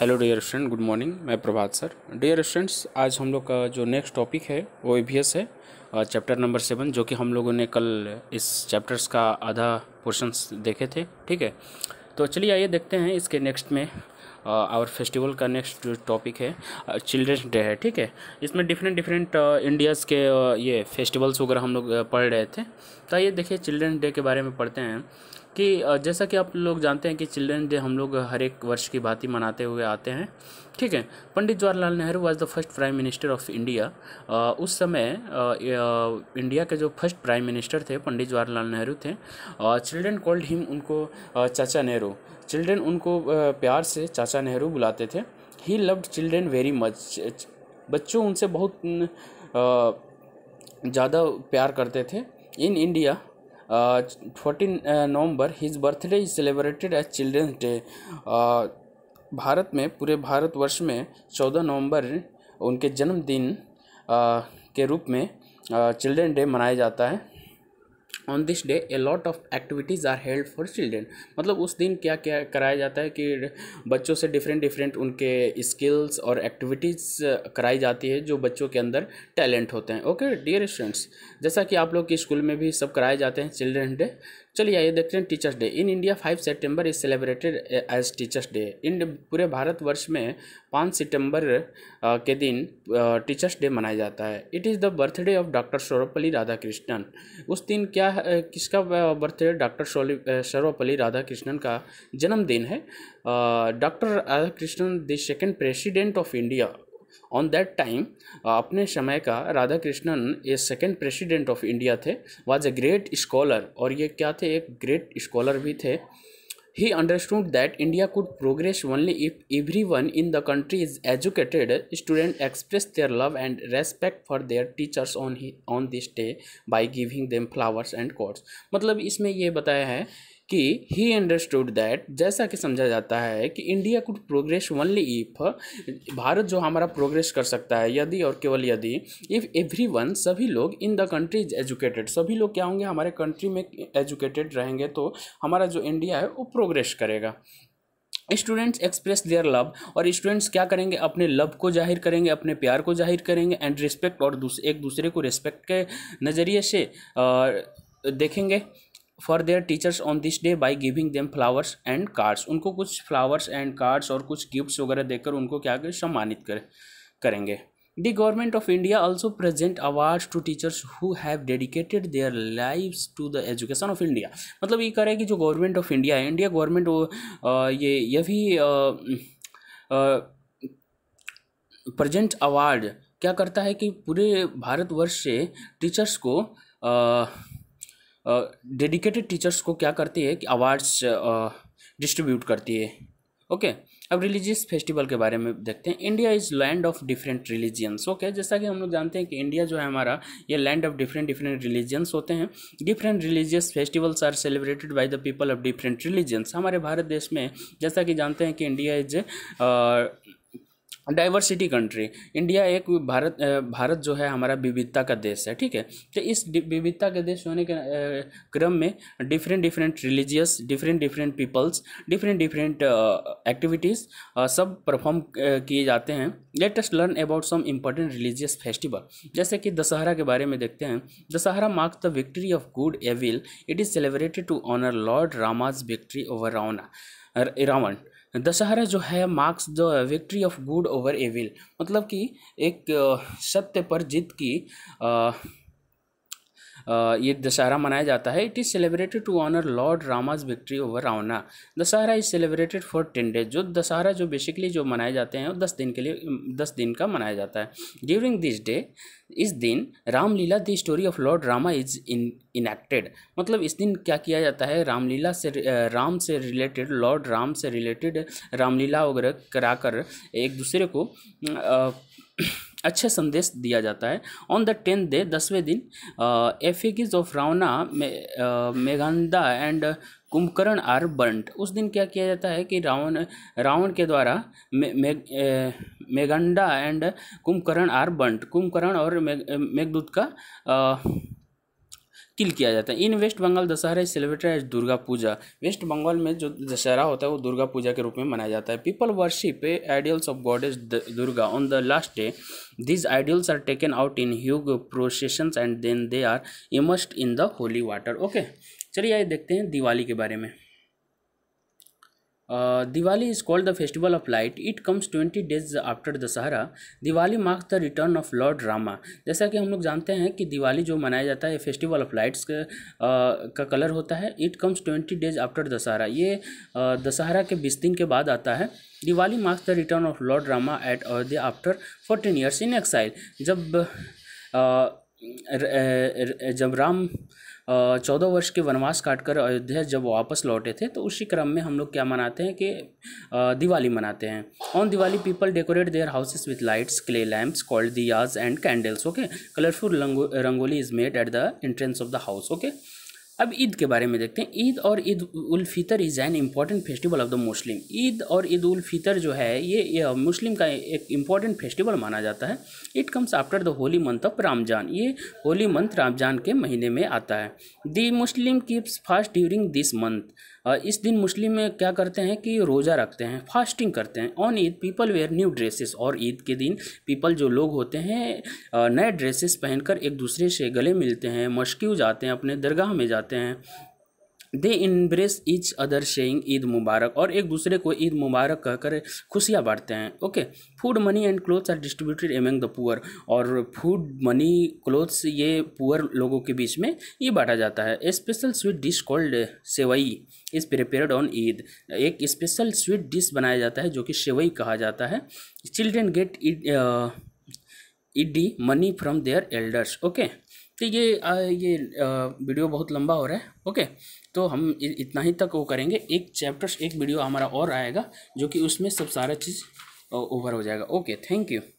Hello dear student good morning मैं Prabhat sir dear students आज हम लोग का जो नेक्स्ट टॉपिक है वो ए है चैप्टर नंबर सेवन जो कि हम लोगों ने कल इस चैप्टर्स का आधा पोर्शंस देखे थे ठीक है तो चलिए आइए देखते हैं इसके नेक्स्ट में आवर फेस्टिवल का नेक्स्ट जो टॉपिक है चिल्ड्रेंस डे है ठीक है इसमें डिफरेंट डिफरेंट इंडियाज़ के ये फेस्टिवल्स वगैरह हम लोग पढ़ रहे थे तो आइए देखिए चिल्ड्रेंस डे के बारे में पढ़ते हैं कि जैसा कि आप लोग जानते हैं कि चिल्ड्रन डे हम लोग हर एक वर्ष की भांति मनाते हुए आते हैं ठीक है Pandit Jawaharlal Nehru was the first prime minister of India उस समय इंडिया के जो फर्स्ट प्राइम मिनिस्टर थे पंडित जवाहरलाल नेहरू थे चिल्ड्रन कॉल्ड हिम उनको चाचा नेहरू चिल्ड्रन उनको प्यार से चाचा नेहरू बुलाते थे he loved children very much बच्चों उनसे बहुत ज़्यादा प्यार करते थे in India fourteen November his birthday is celebrated as children's day Bharat में पूरे भारतवर्ष में चौदह नवंबर उनके जन्मदिन uh, के रूप में चिल्ड्रेन uh, डे मनाया जाता है on this day a lot of activities are held for children मतलब उस दिन क्या क्या कराया जाता है कि बच्चों से डिफरेंट डिफरेंट उनके स्किल्स और एक्टिविटीज़ कराई जाती है जो बच्चों के अंदर टैलेंट होते हैं ओके डियर स्टूडेंट्स जैसा कि आप लोग के स्कूल में भी सब कराए जाते हैं चिल्ड्रेन डे चलिए आइए देखते हैं teachers day in India five September is celebrated as teachers day in पूरे भारतवर्ष में पाँच सितंबर के दिन टीचर्स डे मनाया जाता है it is the birthday of doctor Sarvepalli Radhakrishnan उस दिन क्या क्या किसका बर्थडे डॉक्टर सर्वपल्ली राधाकृष्णन का जन्मदिन है doctor Radhakrishnan the second president of India on that time अपने समय का राधा कृष्णन ये सेकेंड प्रेसिडेंट ऑफ इंडिया थे वाज अ ग्रेट स्कॉलर और ये क्या थे एक ग्रेट स्कॉलर भी थे He understood that India could progress only if everyone in the country is educated. Students expressed their love and respect for their teachers on he, on this day by giving them flowers and codes. मतलब इसमें ये बताया है कि he understood that जैसा कि समझा जाता है कि India could progress only if Bharat जो हमारा प्रोग्रेस कर सकता है यदि और केवल यदि इफ़ एवरी वन सभी लोग in the country is educated सभी लोग क्या होंगे हमारे कंट्री में एजुकेटेड रहेंगे तो हमारा जो इंडिया है वो प्रोग्रेस करेगा स्टूडेंट्स एक्सप्रेस देयर लव और स्टूडेंट्स क्या करेंगे अपने लव को जाहिर करेंगे अपने प्यार को जाहिर करेंगे एंड रिस्पेक्ट और दूस, एक दूसरे को रिस्पेक्ट के नज़रिए से आ, देखेंगे for their teachers on this day by giving them flowers and cards उनको कुछ फ्लावर्स एंड कार्ड्स और कुछ गिफ्ट्स वगैरह देकर उनको क्या करें सम्मानित करें करेंगे the government of India also present awards to teachers who have dedicated their life to the education of India मतलब ये करें कि जो गवर्नमेंट ऑफ इंडिया है इंडिया गवर्नमेंट ये यह भी प्रजेंट अवार्ड क्या करता है कि पूरे भारतवर्ष से टीचर्स को आ, डेडिकेटेड टीचर्स को क्या करती है कि अवार्ड्स डिस्ट्रीब्यूट करती है ओके okay, अब रिलीजियस फेस्टिवल के बारे में देखते हैं India is land of different religions okay जैसा कि हम लोग जानते हैं कि इंडिया जो है हमारा ये land of different different religions होते हैं different religious festivals are celebrated by the people of different religions हमारे भारत देश में जैसा कि जानते हैं कि India is diversity country India एक भारत भारत जो है हमारा विविधता का देश है ठीक है तो इस विविधता के देश होने के क्रम में different different religious different different peoples different different activities सब परफॉर्म किए जाते हैं let's learn about some important religious festival जैसे कि दशहरा के बारे में देखते हैं Dussehra marks the victory of good evil it is celebrated to honour lord Rama's victory over Ravana Ravan Dussehra जो है marks the victory of good over evil मतलब कि एक सत्य पर जीत की ये दशहरा मनाया जाता है it is celebrated to honour lord Rama's victory over Ravana Dussehra is celebrated for ten days जो दशहरा जो बेसिकली जो मनाए जाते हैं वो दस दिन के लिए दस दिन का मनाया जाता है ड्यूरिंग दिस डे इस दिन Ramlila the story of lord Rama is in enacted मतलब इस दिन क्या किया जाता है रामलीला से राम से रिलेटेड लॉर्ड राम से रिलेटेड रामलीला वगैरह कराकर एक दूसरे को आ, अच्छे संदेश दिया जाता है ऑन द टेंथ डे दसवें दिन effigies of Ravana Meghanada and Kumbhakarna are burnt उस दिन क्या किया जाता है कि रावण रावण के द्वारा Meghanada and Kumbhakarna are burnt Kumbhakarna और मेघदूत का किल किया जाता है in West Bengal Dussehra is celebrated as Durga Puja West Bengal में जो दशहरा होता है वो दुर्गा पूजा के रूप में मनाया जाता है people worship ideals of god is Durga on the last day these ideals are taken out in huge procession and then they are immersed in the holy water okay चलिए आइए देखते हैं दिवाली के बारे में Diwali is called the festival of light it comes twenty days after Dussehra Diwali marks the return of lord Rama जैसा कि हम लोग जानते हैं कि दिवाली जो मनाया जाता है फेस्टिवल ऑफ लाइट्स का कलर होता है it comes twenty days after Dussehra ये दशहरा uh, के बीस दिन के बाद आता है Diwali marks the return of lord Rama at Ayodhya after fourteen years in exile जब uh, uh, जब राम चौदह वर्ष के वनवास काटकर अयोध्या जब वापस लौटे थे तो उसी क्रम में हम लोग क्या मनाते हैं कि दिवाली मनाते हैं on Diwali people decorate their houses with lights clay lamps called diyas and candles okay colourful rangoli is made at the entrance of the house okay अब ईद के बारे में देखते हैं ईद और Eid ul Fitr is an important festival of the Muslim Eid और ईद उल फितर जो है ये, ये मुस्लिम का एक इम्पॉर्टेंट फेस्टिवल माना जाता है it comes after the holy month of Ramzan ये होली मंथ रामजान के महीने में आता है the Muslim keeps fast during this month इस दिन मुस्लिम क्या करते हैं कि रोज़ा रखते हैं फास्टिंग करते हैं on Eid people wear new dresses और ईद के दिन पीपल जो लोग होते हैं नए ड्रेसेस पहनकर एक दूसरे से गले मिलते हैं मशक्यू जाते हैं अपने दरगाह में जाते जाते हैं they embrace each other saying Eid Mubarak और एक दूसरे को ईद मुबारक कहकर खुशियाँ बांटते हैं okay food money and clothes are distributed among the poor और फूड मनी क्लोथ्स ये पुअर लोगों के बीच में ये बांटा जाता है special sweet dish called sevai is prepared on Eid एक स्पेशल स्वीट डिश बनाया जाता है जो कि सेवई कहा जाता है children get Eid Eidi money from their elders okay तो ये आ, ये आ, वीडियो बहुत लंबा हो रहा है ओके तो हम इतना ही तक वो करेंगे एक चैप्टर एक वीडियो हमारा और आएगा जो कि उसमें सब सारा चीज़ ओवर हो जाएगा ओके थैंक यू